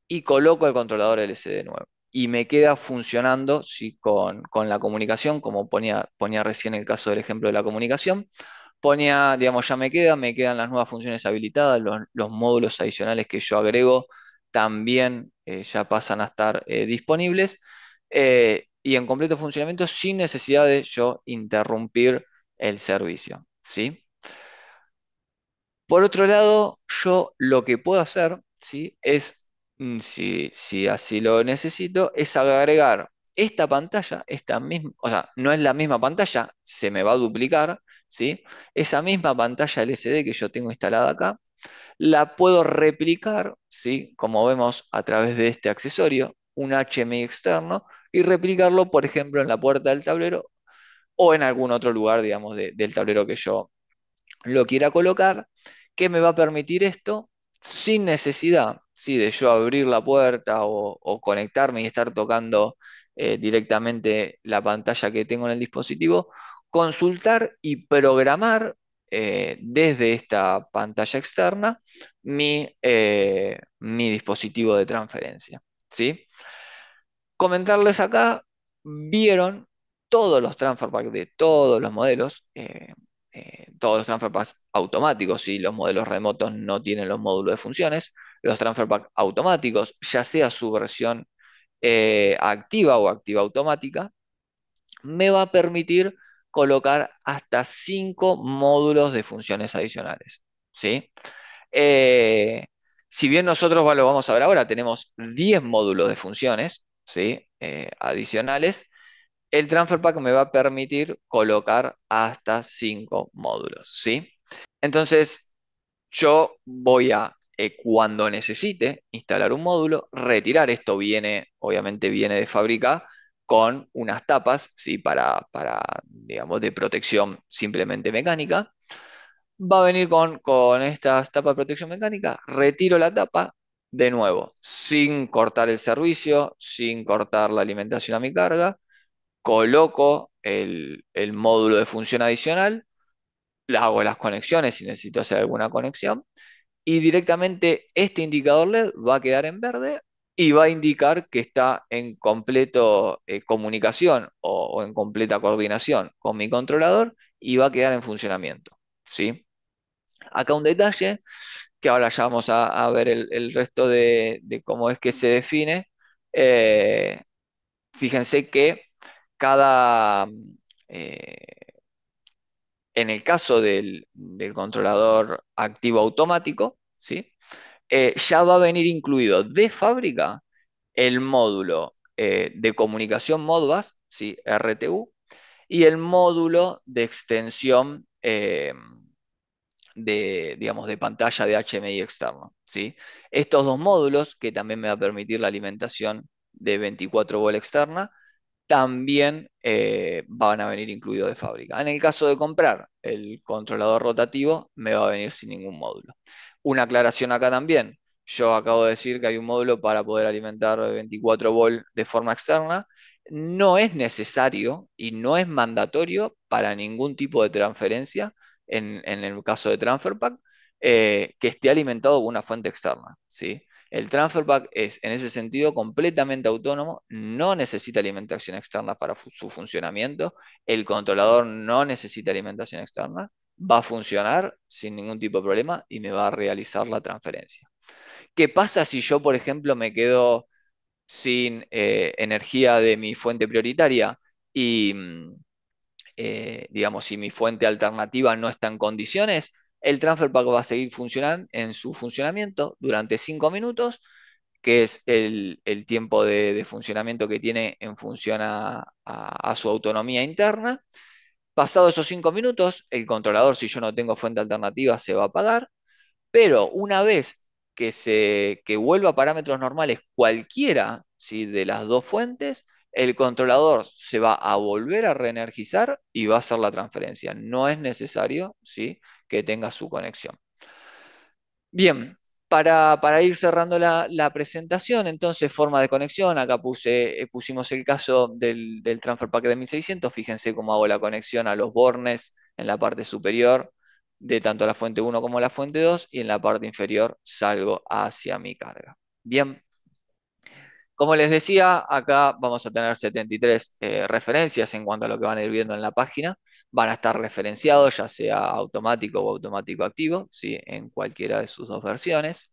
y coloco el controlador LCD nuevo. Y me queda funcionando con, la comunicación, como ponía, recién el caso del ejemplo de la comunicación. Ponía, digamos, ya me queda, me quedan las nuevas funciones habilitadas, los, los módulos adicionales que yo agrego también eh, ya pasan a estar eh, disponibles eh, y en completo funcionamiento sin necesidad de yo interrumpir el servicio. ¿sí? Por otro lado, yo lo que puedo hacer ¿sí? es, mm, si, si así lo necesito, es agregar esta pantalla, esta misma, o sea, no es la misma pantalla, se me va a duplicar, ¿sí? Esa misma pantalla LCD que yo tengo instalada acá, la puedo replicar, ¿sí? como vemos a través de este accesorio, un HMI externo, y replicarlo, por ejemplo, en la puerta del tablero o en algún otro lugar, digamos, del tablero que yo lo quiera colocar, que me va a permitir esto sin necesidad ¿sí? de yo abrir la puerta o, conectarme y estar tocando eh, directamente la pantalla que tengo en el dispositivo, consultar y programar eh, desde esta pantalla externa eh, mi, dispositivo de transferencia. ¿sí? Comentarles acá, vieron todos los transfer packs de todos los modelos, eh, todos los transfer packs automáticos, si los modelos remotos no tienen los módulos de funciones, los transfer packs automáticos, ya sea su versión activa o activa automática, me va a permitir colocar hasta cinco módulos de funciones adicionales. ¿sí? Eh, si bien nosotros lo vamos a ver ahora, tenemos 10 módulos de funciones ¿sí? Eh, adicionales, el Transfer Pack me va a permitir colocar hasta 5 módulos. ¿sí? Entonces, yo voy a, eh, cuando necesite, instalar un módulo, retirar, esto viene, obviamente viene de fábrica, con unas tapas, ¿sí? Para, para, digamos, de protección simplemente mecánica. Va a venir con, con estas tapas de protección mecánica, retiro la tapa, de nuevo, sin cortar el servicio, sin cortar la alimentación a mi carga, coloco el, el módulo de función adicional, hago las conexiones si necesito hacer alguna conexión, y directamente este indicador LED va a quedar en verde y va a indicar que está en completo eh, comunicación o, en completa coordinación con mi controlador y va a quedar en funcionamiento. ¿sí? Acá un detalle que ahora ya vamos a, ver el, resto de, cómo es que se define. Eh, fíjense que cada, eh, en el caso del controlador activo automático, ¿sí? Eh, ya va a venir incluido de fábrica el módulo eh, de comunicación Modbus, ¿sí? RTU, y el módulo de extensión em, de, digamos, de pantalla de HMI externo. ¿sí? Estos dos módulos, que también me va a permitir la alimentación de 24 volt externa, también eh, van a venir incluidos de fábrica. En el caso de comprar el controlador rotativo, me va a venir sin ningún módulo. Una aclaración acá también. Yo acabo de decir que hay un módulo para poder alimentar 24 volt de forma externa. No es necesario y no es mandatorio para ningún tipo de transferencia, en, el caso de Transfer Pack, eh, que esté alimentado con una fuente externa. ¿sí? El Transfer Pack es en ese sentido completamente autónomo, no necesita alimentación externa para su funcionamiento, el controlador no necesita alimentación externa va a funcionar sin ningún tipo de problema y me va a realizar la transferencia. ¿Qué pasa si yo, por ejemplo, me quedo sin eh, energía de mi fuente prioritaria y, mm, eh, digamos, si mi fuente alternativa no está en condiciones, el transfer pack va a seguir funcionando en su funcionamiento durante 5 minutos, que es el, tiempo de, funcionamiento que tiene en función a su autonomía interna. Pasado esos cinco minutos, el controlador, si yo no tengo fuente alternativa, se va a apagar, pero una vez que, se, que vuelva a parámetros normales cualquiera si de las dos fuentes, el controlador se va a volver a reenergizar y va a hacer la transferencia. No es necesario ¿sí? que tenga su conexión. Bien, para, ir cerrando la, presentación, entonces forma de conexión, acá eh, pusimos el caso del, del transfer pack de 1600, fíjense cómo hago la conexión a los bornes en la parte superior de tanto la fuente 1 como la fuente 2 y en la parte inferior salgo hacia mi carga. Bien, como les decía, acá vamos a tener 73 eh, referencias en cuanto a lo que van a ir viendo en la página. Van a estar referenciados, ya sea automático o automático activo, ¿sí? en cualquiera de sus dos versiones.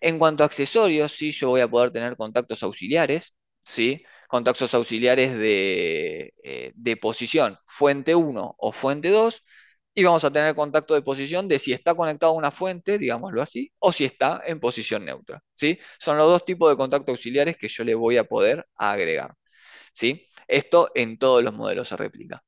En cuanto a accesorios, sí, yo voy a poder tener contactos auxiliares, ¿sí? contactos auxiliares de, eh, de posición fuente 1 o fuente 2, y vamos a tener contacto de posición de si está conectado a una fuente, digámoslo así, o si está en posición neutra. ¿sí? Son los dos tipos de contacto auxiliares que yo le voy a poder agregar. ¿sí? Esto en todos los modelos se replica.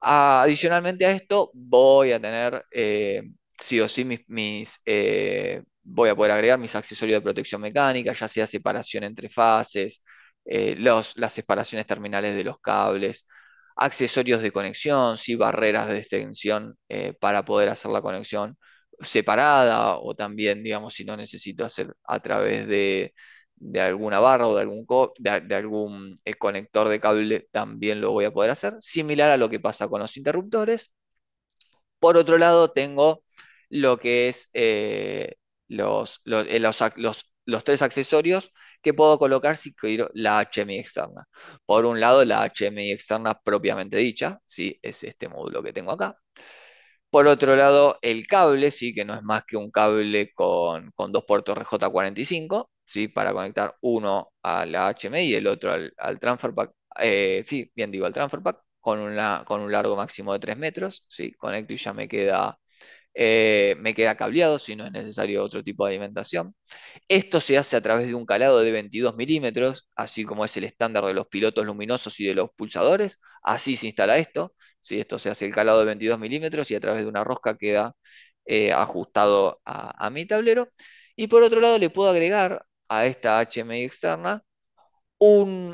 Adicionalmente a esto, voy a tener eh, sí o sí mis, mis eh, voy a poder agregar mis accesorios de protección mecánica, ya sea separación entre fases, eh, las separaciones terminales de los cables, accesorios de conexión, ¿sí? barreras de extensión eh, para poder hacer la conexión separada o también, digamos, si no necesito hacer a través de, alguna barra o de algún, de, algún eh, conector de cable, también lo voy a poder hacer, similar a lo que pasa con los interruptores. Por otro lado, tengo lo que es eh, los, los, tres accesorios ¿Qué puedo colocar si quiero la HMI externa? Por un lado, la HMI externa propiamente dicha, ¿sí? es este módulo que tengo acá. Por otro lado, el cable, ¿sí? que no es más que un cable con, dos puertos RJ45, ¿sí? para conectar uno a la HMI y el otro al, transfer pack, eh, sí, bien digo, al transfer pack, con, con un largo máximo de 3 metros, ¿sí? conecto y ya me queda eh, me queda cableado si no es necesario otro tipo de alimentación. Esto se hace a través de un calado de 22 milímetros, así como es el estándar de los pilotos luminosos y de los pulsadores. Así se instala esto. Si esto se hace el calado de 22 milímetros y a través de una rosca queda eh, ajustado a, a mi tablero. Y por otro lado le puedo agregar a esta HMI externa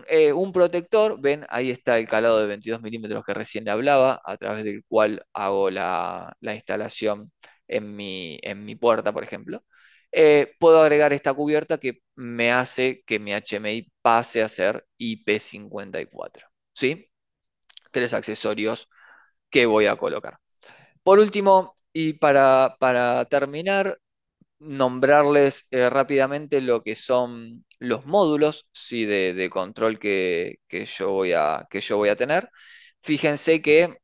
eh, un, protector, ven, ahí está el calado de 22 milímetros que recién le hablaba, a través del cual hago la, instalación en mi, en mi, puerta, por ejemplo. Eh, puedo agregar esta cubierta que me hace que mi HMI pase a ser IP54. ¿sí? Tres accesorios que voy a colocar. Por último, y para, terminar, nombrarles eh, rápidamente lo que son los módulos de, control que, yo voy a, que yo voy a tener. Fíjense que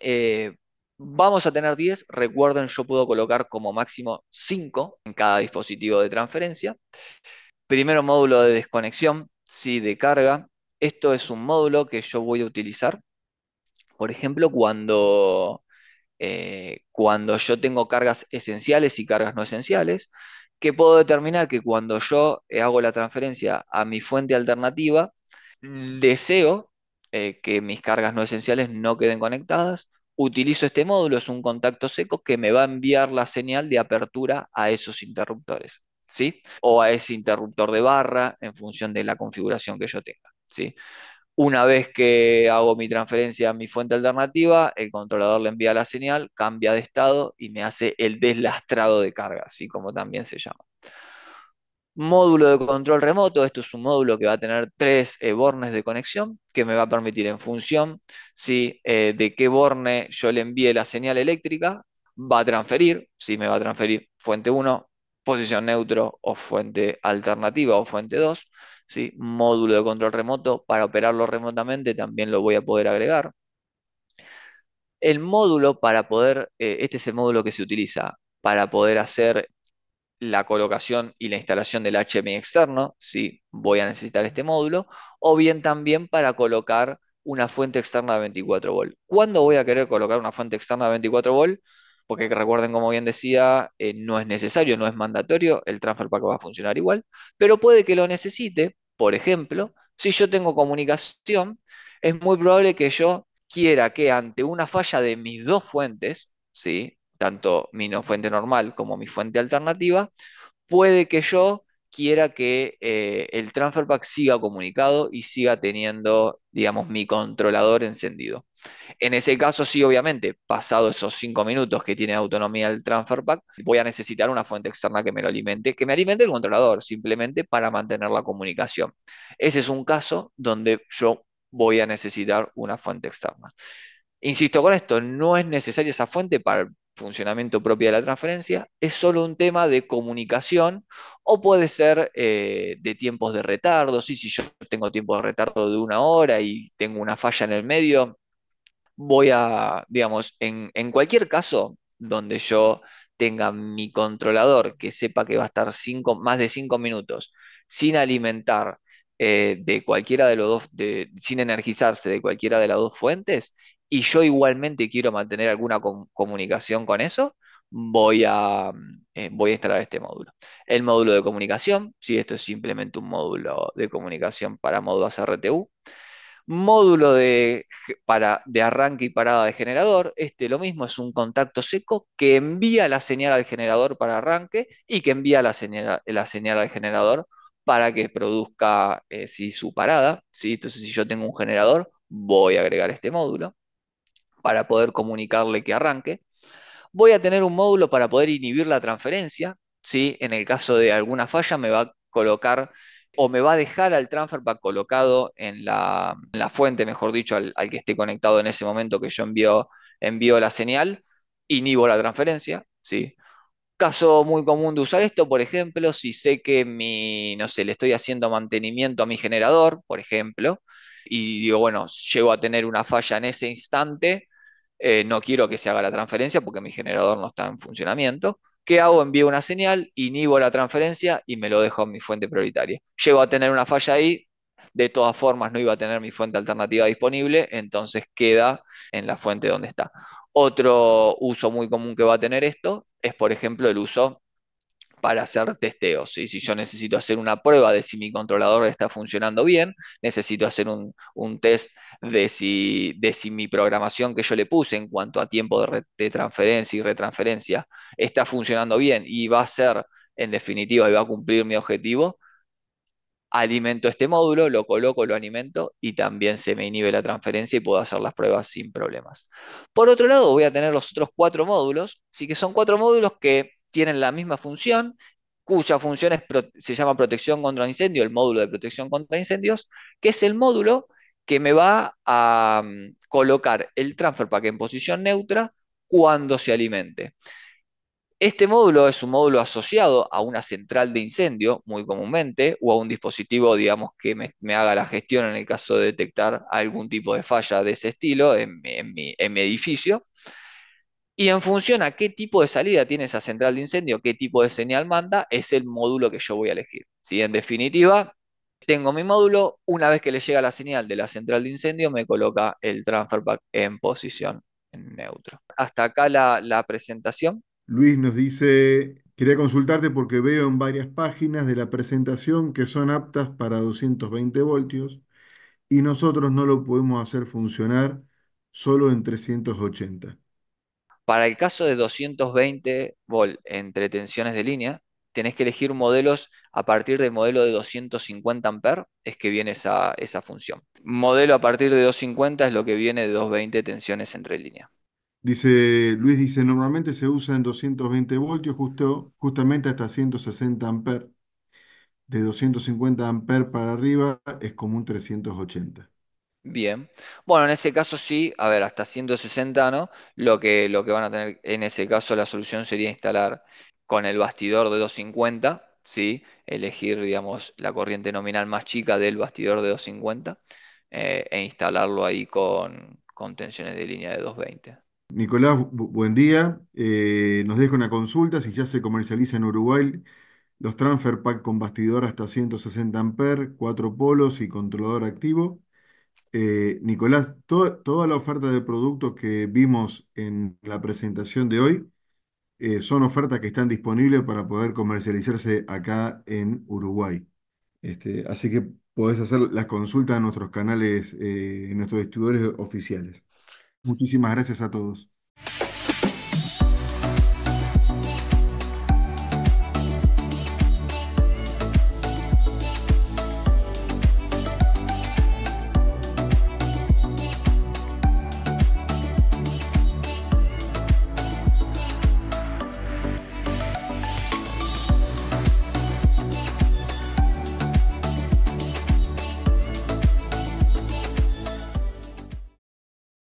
eh, vamos a tener 10. Recuerden, yo puedo colocar como máximo 5 en cada dispositivo de transferencia. Primero módulo de desconexión, de carga. Esto es un módulo que yo voy a utilizar, por ejemplo, cuando, eh, cuando yo tengo cargas esenciales y cargas no esenciales que puedo determinar que cuando yo eh, hago la transferencia a mi fuente alternativa, mm, deseo eh, que mis cargas no esenciales no queden conectadas, utilizo este módulo, es un contacto seco que me va a enviar la señal de apertura a esos interruptores, ¿sí? O a ese interruptor de barra en función de la configuración que yo tenga, ¿sí? Una vez que hago mi transferencia a mi fuente alternativa, el controlador le envía la señal, cambia de estado y me hace el deslastrado de carga, así como también se llama. Módulo de control remoto, esto es un módulo que va a tener tres eh, bornes de conexión que me va a permitir en función eh, de qué borne yo le envíe la señal eléctrica, va a transferir, si me va a transferir fuente 1, posición neutro o fuente alternativa o fuente 2 ¿sí? módulo de control remoto para operarlo remotamente, también lo voy a poder agregar. El módulo para poder, eh, este es el módulo que se utiliza para poder hacer la colocación y la instalación del HMI externo, ¿sí? voy a necesitar este módulo, o bien también para colocar una fuente externa de 24 volt. ¿Cuándo voy a querer colocar una fuente externa de 24 volt? porque recuerden, como bien decía, eh, no es necesario, no es mandatorio, el transfer pack va a funcionar igual, pero puede que lo necesite, por ejemplo, si yo tengo comunicación, es muy probable que yo quiera que ante una falla de mis dos fuentes, ¿sí? tanto mi fuente normal como mi fuente alternativa, puede que yo quiera que eh, el transfer pack siga comunicado y siga teniendo, digamos, mi controlador encendido. En ese caso, sí, obviamente, pasado esos cinco minutos que tiene autonomía el transfer pack, voy a necesitar una fuente externa que me lo alimente, que me alimente el controlador, simplemente para mantener la comunicación. Ese es un caso donde yo voy a necesitar una fuente externa. Insisto con esto, no es necesaria esa fuente para funcionamiento propio de la transferencia, es solo un tema de comunicación o puede ser eh, de tiempos de retardo, si yo tengo tiempo de retardo de una hora y tengo una falla en el medio, voy a, digamos, en, cualquier caso donde yo tenga mi controlador que sepa que va a estar más de cinco minutos sin alimentar eh, de cualquiera de los dos, de, sin energizarse de cualquiera de las dos fuentes, y yo igualmente quiero mantener alguna comunicación con eso, voy a, eh, voy a instalar este módulo. El módulo de comunicación, si esto es simplemente un módulo de comunicación para módulos RTU. Módulo de, para, de arranque y parada de generador, este lo mismo es un contacto seco que envía la señal al generador para arranque y que envía la señal, la señal al generador para que produzca eh, si su parada. Entonces, si yo tengo un generador, voy a agregar este módulo para poder comunicarle que arranque. Voy a tener un módulo para poder inhibir la transferencia. En el caso de alguna falla, me va a colocar o me va a dejar al transfer para colocado en la, fuente, mejor dicho, al, que esté conectado en ese momento que yo envío, la señal, inhibo la transferencia. ¿sí? Caso muy común de usar esto, por ejemplo, si sé que mi, no sé, le estoy haciendo mantenimiento a mi generador, por ejemplo, y digo, bueno, llego a tener una falla en ese instante, eh, no quiero que se haga la transferencia porque mi generador no está en funcionamiento. ¿Qué hago? Envío una señal, inhibo la transferencia y me lo dejo en mi fuente prioritaria. Llego a tener una falla ahí, de todas formas no iba a tener mi fuente alternativa disponible, entonces queda en la fuente donde está. Otro uso muy común que va a tener esto es, por ejemplo, el uso para hacer testeos. Y Si yo necesito hacer una prueba de si mi controlador está funcionando bien, necesito hacer un, test de si, de si, mi programación que yo le puse en cuanto a tiempo de, de, transferencia y retransferencia está funcionando bien y va a ser, en definitiva, y va a cumplir mi objetivo, alimento este módulo, lo coloco, lo alimento y también se me inhibe la transferencia y puedo hacer las pruebas sin problemas. Por otro lado, voy a tener los otros cuatro módulos, así que son cuatro módulos que tienen la misma función, cuya función es, se llama protección contra incendio, el módulo de protección contra incendios, que es el módulo que me va a mm, colocar el transfer pack en posición neutra cuando se alimente. Este módulo es un módulo asociado a una central de incendio, muy comúnmente, o a un dispositivo, digamos, que me, haga la gestión en el caso de detectar algún tipo de falla de ese estilo en mi edificio. Y en función a qué tipo de salida tiene esa central de incendio, qué tipo de señal manda, es el módulo que yo voy a elegir. Si en definitiva, tengo mi módulo, una vez que le llega la señal de la central de incendio, me coloca el transfer pack en posición en neutro. Hasta acá la, presentación. Luis nos dice, quería consultarte porque veo en varias páginas de la presentación que son aptas para 220 voltios y nosotros no lo podemos hacer funcionar solo en 380. Para el caso de 220 volt entre tensiones de línea, tenés que elegir modelos a partir del modelo de 250 amperes es que viene esa, esa función. Modelo a partir de 250 es lo que viene de 220 tensiones entre línea. Dice, Luis dice, normalmente se usa en 220 voltios justo, justamente hasta 160 amperes, De 250 amperes para arriba es como un 380. Bien. Bueno, en ese caso sí, a ver, hasta 160, ¿no? Lo que, lo que van a tener en ese caso, la solución sería instalar con el bastidor de 250, ¿sí? Elegir, digamos, la corriente nominal más chica del bastidor de 250 eh, e instalarlo ahí con, con tensiones de línea de 220. Nicolás, buen día. Eh, nos deja una consulta si ya se comercializa en Uruguay los transfer pack con bastidor hasta 160 amperes, cuatro polos y controlador activo. Eh, Nicolás, toda la oferta de productos que vimos en la presentación de hoy eh, son ofertas que están disponibles para poder comercializarse acá en Uruguay. Este, así que podés hacer las consultas en nuestros canales, eh, en nuestros distribuidores oficiales. Muchísimas gracias a todos.